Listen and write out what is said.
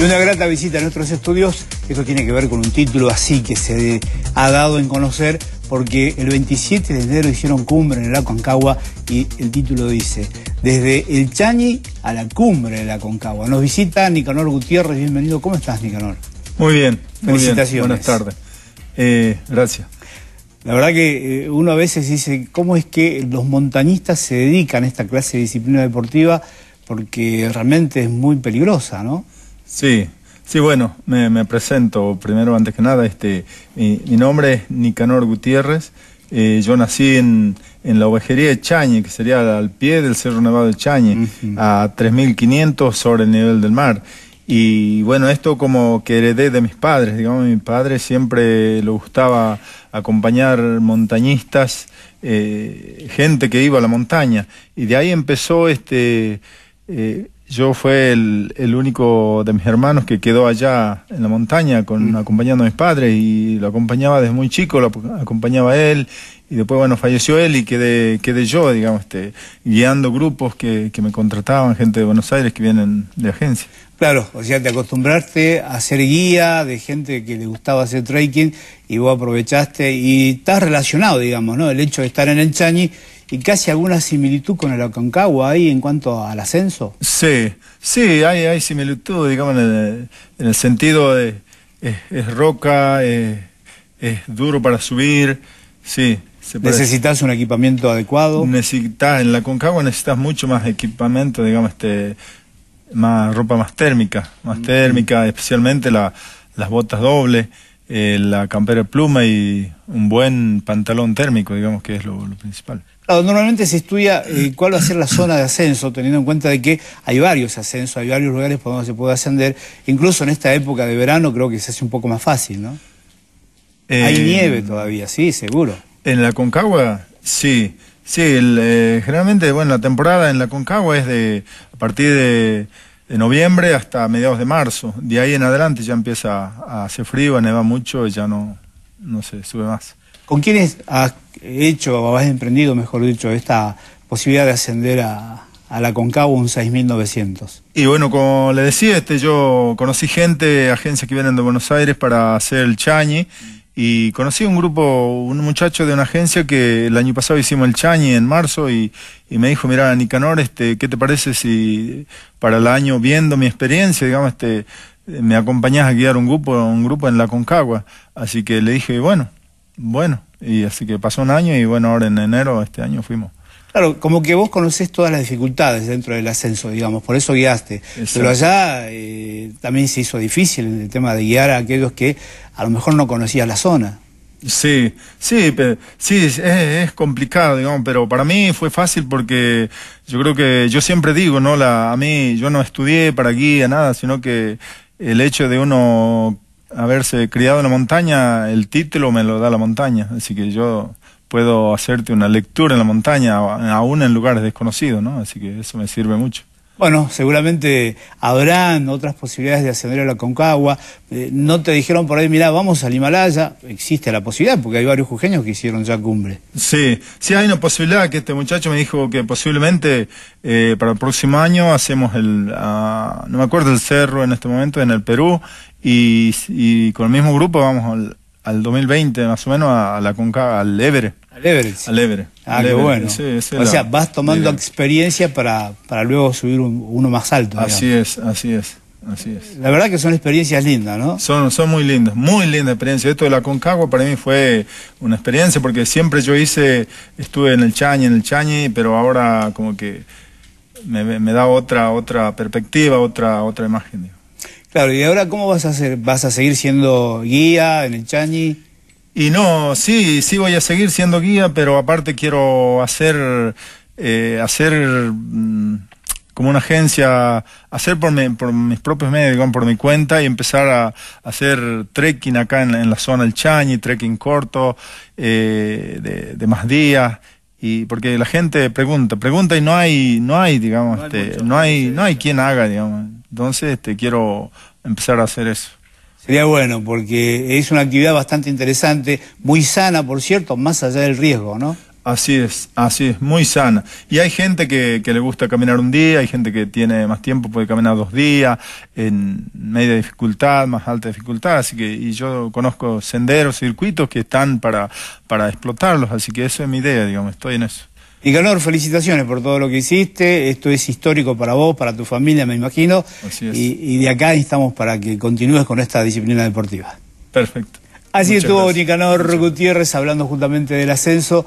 Y una grata visita a nuestros estudios. Esto tiene que ver con un título así que se ha dado en conocer porque el 27 de enero hicieron cumbre en el Aconcagua, y el título dice, desde el Chañi a la cumbre del la Nos visita Nicanor Gutiérrez, bienvenido. ¿Cómo estás, Nicanor? Muy bien. Muy Felicitaciones. Buenas tardes. Eh, gracias. La verdad que eh, uno a veces dice, ¿cómo es que los montañistas se dedican a esta clase de disciplina deportiva? Porque realmente es muy peligrosa, ¿no? Sí, sí, bueno, me, presento primero, antes que nada, este, mi, nombre es Nicanor Gutiérrez, eh, yo nací en, la ovejería de Chañe, que sería al pie del Cerro Nevado de Chañe, a 3.500 sobre el nivel del mar. Y bueno, esto como que heredé de mis padres, digamos, mi padre siempre le gustaba acompañar montañistas, eh, gente que iba a la montaña, y de ahí empezó este... Eh, yo fue el, el, único de mis hermanos que quedó allá en la montaña con, mm. acompañando a mis padres y lo acompañaba desde muy chico, lo acompañaba él y después, bueno, falleció él y quedé, quedé yo, digamos, este, guiando grupos que, me contrataban, gente de Buenos Aires que vienen de agencia. Claro, o sea, te acostumbraste a ser guía de gente que le gustaba hacer trekking y vos aprovechaste y estás relacionado, digamos, ¿no? El hecho de estar en el Chañi y casi alguna similitud con el Aconcagua ahí en cuanto al ascenso. Sí, sí, hay, similitud, digamos, en el, sentido de es, es roca, es, duro para subir, sí. Necesitas un equipamiento adecuado. Necesitas, en la Aconcagua necesitas mucho más equipamiento, digamos, este, más ropa más térmica, más mm. térmica, especialmente las botas dobles. Eh, la campera pluma y un buen pantalón térmico, digamos que es lo, principal. Claro, normalmente se estudia eh, cuál va a ser la zona de ascenso, teniendo en cuenta de que hay varios ascensos, hay varios lugares por donde se puede ascender. Incluso en esta época de verano creo que se hace un poco más fácil, ¿no? hay eh, nieve todavía, sí, seguro. En la Concagua, sí. Sí, generalmente, bueno, la temporada en la Concagua es de a partir de de noviembre hasta mediados de marzo. De ahí en adelante ya empieza a, hacer frío, a nevar mucho y ya no, no se sube más. ¿Con quiénes has hecho o has emprendido, mejor dicho, esta posibilidad de ascender a, la Concavo un 6.900? Y bueno, como le decía, este, yo conocí gente, agencias que vienen de Buenos Aires para hacer el Chañi y conocí un grupo, un muchacho de una agencia que el año pasado hicimos el Chañi en marzo y, me dijo, mira, Nicanor, este, ¿qué te parece si para el año viendo mi experiencia, digamos, este, me acompañás a guiar un grupo, un grupo en la Concagua? Así que le dije, bueno, bueno, y así que pasó un año y bueno, ahora en enero este año fuimos. Claro, como que vos conocés todas las dificultades dentro del ascenso, digamos, por eso guiaste. Pero allá eh, también se hizo difícil el tema de guiar a aquellos que a lo mejor no conocías la zona. Sí, sí, sí, es, complicado, digamos, pero para mí fue fácil porque yo creo que yo siempre digo, ¿no? La, a mí yo no estudié para guía, nada, sino que el hecho de uno haberse criado en la montaña, el título me lo da la montaña, así que yo puedo hacerte una lectura en la montaña, aún en lugares desconocidos, ¿no? Así que eso me sirve mucho. Bueno, seguramente habrán otras posibilidades de ascender a la Concagua. Eh, no te dijeron por ahí, mirá, vamos al Himalaya. Existe la posibilidad, porque hay varios jujeños que hicieron ya cumbre. Sí, sí hay una posibilidad que este muchacho me dijo que posiblemente eh, para el próximo año hacemos el, ah, no me acuerdo el cerro en este momento, en el Perú, y, y con el mismo grupo vamos al, al 2020 más o menos a, la Concagua, al Ever. Al Evere. Al Ever. Ah, qué bueno. o sea, vas tomando experiencia para, luego subir uno más alto. Así es, así es. Así es. La verdad que son experiencias lindas, ¿no? Son, son muy lindas, muy lindas experiencias. Esto de la Concagua para mí fue una experiencia porque siempre yo hice, estuve en el Chañi, en el Chañi, pero ahora como que me, da otra, otra perspectiva, otra, otra imagen. Claro, ¿y ahora cómo vas a hacer? ¿Vas a seguir siendo guía en el Chañi? Y no, sí, sí voy a seguir siendo guía, pero aparte quiero hacer, eh, hacer mm, como una agencia, hacer por, mis propios medios, digamos, por mi cuenta y empezar a, hacer trekking acá en, la zona del Chañi, trekking corto, eh, de, más días y porque la gente pregunta, pregunta y no hay, no hay, digamos, no hay, este, no hay, quien haga, digamos. Entonces este, quiero empezar a hacer eso. Sería bueno, porque es una actividad bastante interesante, muy sana, por cierto, más allá del riesgo, ¿no? Así es, así es, muy sana. Y hay gente que, que, le gusta caminar un día, hay gente que tiene más tiempo, puede caminar dos días, en media dificultad, más alta dificultad, así que, y yo conozco senderos, circuitos que están para, para explotarlos, así que eso es mi idea, digamos, estoy en eso. Nicanor, felicitaciones por todo lo que hiciste. Esto es histórico para vos, para tu familia, me imagino. Y, de acá estamos para que continúes con esta disciplina deportiva. Perfecto. Así estuvo Nicanor Gutiérrez hablando justamente del ascenso.